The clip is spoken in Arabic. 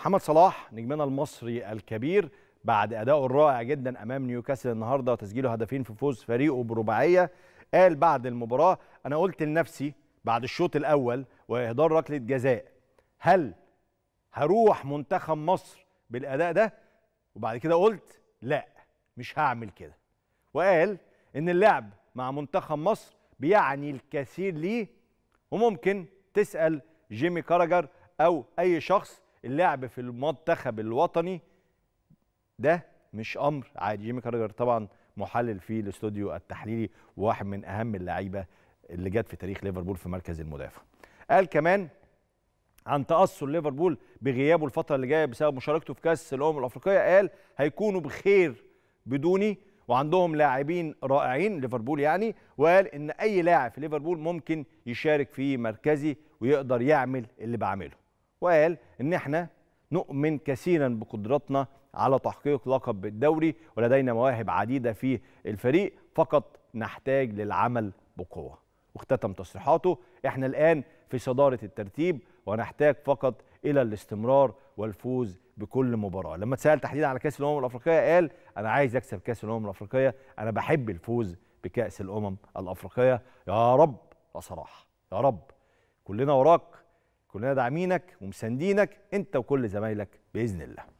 محمد صلاح نجمنا المصري الكبير بعد أدائه الرائع جدا أمام نيوكاسل النهاردة وتسجيله هدفين في فوز فريقه برباعية قال بعد المباراة أنا قلت لنفسي بعد الشوط الأول وإهدار ركلة جزاء هل هروح منتخب مصر بالأداء ده؟ وبعد كده قلت لا مش هعمل كده وقال إن اللعب مع منتخب مصر بيعني الكثير ليه وممكن تسأل جيمي كاراجر أو أي شخص اللعب في المنتخب الوطني ده مش امر عادي جيمي كارجر طبعا محلل في الاستوديو التحليلي وواحد من اهم اللعيبه اللي جت في تاريخ ليفربول في مركز المدافع قال كمان عن تاثر ليفربول بغيابه الفتره اللي جايه بسبب مشاركته في كاس الامم الافريقيه قال هيكونوا بخير بدوني وعندهم لاعبين رائعين ليفربول يعني وقال ان اي لاعب في ليفربول ممكن يشارك في مركزي ويقدر يعمل اللي بعمله وقال ان احنا نؤمن كثيرا بقدرتنا على تحقيق لقب الدوري ولدينا مواهب عديده في الفريق فقط نحتاج للعمل بقوه واختتم تصريحاته احنا الان في صداره الترتيب ونحتاج فقط الى الاستمرار والفوز بكل مباراه لما اتسال تحديدا على كاس الامم الافريقيه قال انا عايز اكسب كاس الامم الافريقيه انا بحب الفوز بكاس الامم الافريقيه يا رب يا صراحه يا رب كلنا وراك كلنا داعمينك ومساندينك انت وكل زمايلك باذن الله